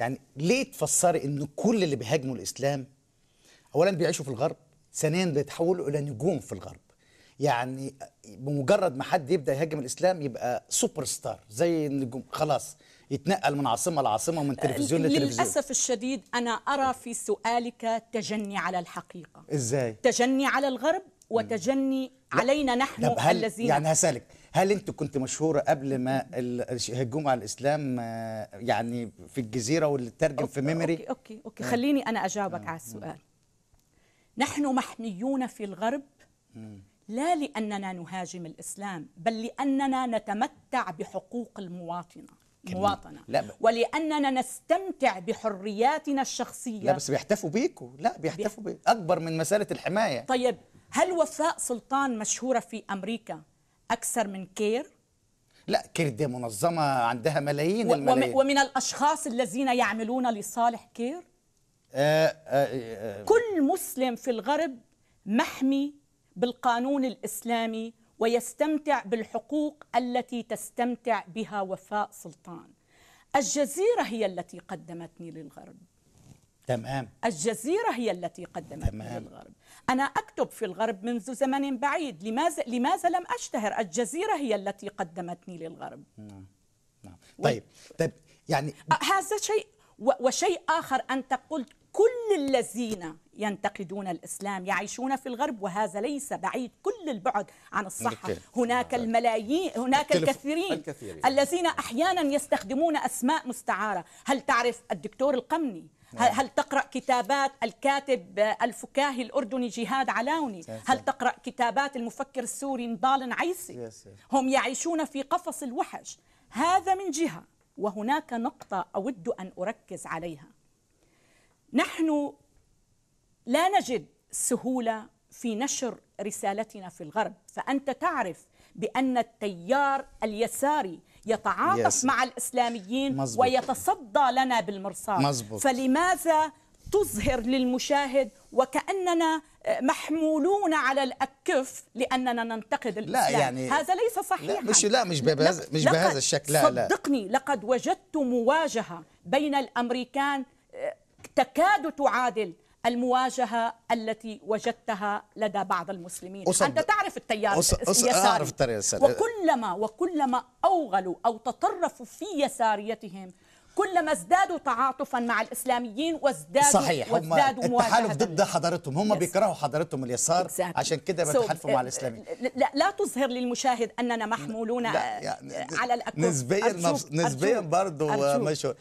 يعني ليه تفسري ان كل اللي بيهاجموا الاسلام اولا بيعيشوا في الغرب ثانيا بيتحولوا الى نجوم في الغرب يعني بمجرد ما حد يبدا يهاجم الاسلام يبقى سوبر ستار زي النجوم خلاص يتنقل من عاصمه لعاصمه ومن تلفزيون آه، لتلفزيون للاسف الشديد انا ارى في سؤالك تجني على الحقيقه ازاي تجني على الغرب وتجني علينا نحن هل الذين يعني هسالك هل انت كنت مشهوره قبل ما هجوم على الاسلام آه، يعني في الجزيره واللي ترجم في ميموري اوكي اوكي, أوكي. آه. خليني انا اجاوبك آه. على السؤال نحن محميون في الغرب لا لاننا نهاجم الاسلام بل لاننا نتمتع بحقوق المواطنه مواطنة لا ب... ولأننا نستمتع بحرياتنا الشخصية لا بس بيحتفوا بيكوا لا بيحتفوا بيك أكبر من مسألة الحماية طيب هل وفاء سلطان مشهورة في أمريكا أكثر من كير؟ لا كير دي منظمة عندها ملايين الملايين ومن الأشخاص الذين يعملون لصالح كير؟ آه،, آه آه آه كل مسلم في الغرب محمي بالقانون الإسلامي ويستمتع بالحقوق التي تستمتع بها وفاء سلطان الجزيرة هي التي قدمتني للغرب تمام الجزيرة هي التي قدمت تمام. للغرب أنا أكتب في الغرب منذ زمن بعيد لماذا, لماذا لم أشتهر الجزيرة هي التي قدمتني للغرب نعم. نعم. طيب و... طيب, طيب، يعني هذا شيء و... وشيء آخر أنت قلت كل الذين ينتقدون الإسلام يعيشون في الغرب وهذا ليس بعيد كل البعد عن الصحة هناك الملايين هناك الكثيرين, الكثيرين الذين أحيانا يستخدمون أسماء مستعارة هل تعرف الدكتور القمني هل, نعم. هل تقرأ كتابات الكاتب الفكاهي الأردني جهاد علاوني هل تقرأ كتابات المفكر السوري نضال عيسي هم يعيشون في قفص الوحش هذا من جهة وهناك نقطة أود أن أركز عليها نحن لا نجد سهولة في نشر رسالتنا في الغرب فأنت تعرف بأن التيار اليساري يتعاطف مع الإسلاميين مزبوط. ويتصدى لنا بالمرصاد مزبوط. فلماذا تظهر للمشاهد وكأننا محمولون على الاكف لاننا ننتقد الاسلام لا يعني هذا ليس صحيحا لا مش لا مش بهذا مش بهذا الشكل لا لا صدقني لقد وجدت مواجهه بين الامريكان آه، تكاد تعادل المواجهة التي وجدتها لدى بعض المسلمين أنت تعرف التيار أص... أعرف التيار اليساري وكلما وكلما أوغلوا أو تطرفوا في يساريتهم كلما ازدادوا تعاطفا مع الاسلاميين وازدادوا صحيح وازدادوا هم التحالف ضد حضارتهم هم yes. بيكرهوا حضارتهم اليسار exactly. عشان كده بيتحالفوا so, مع الاسلاميين لا, لا تظهر للمشاهد اننا محمولون يعني على الاكل نسبيا نسبيا برضه مشهور